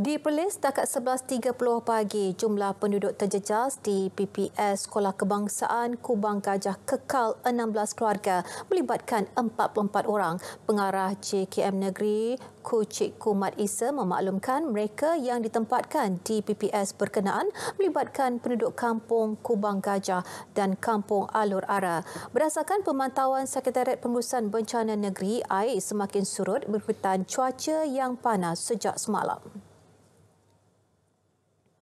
Di Perlis, setakat 11.30 pagi, jumlah penduduk terjejas di PPS Sekolah Kebangsaan Kubang Gajah kekal 16 keluarga melibatkan 44 orang. Pengarah JKM Negeri Kucik Kumat Isa memaklumkan mereka yang ditempatkan di PPS berkenaan melibatkan penduduk kampung Kubang Gajah dan kampung Alur Ara. Berdasarkan pemantauan Sekretariat Pengurusan Bencana Negeri, air semakin surut berikutan cuaca yang panas sejak semalam.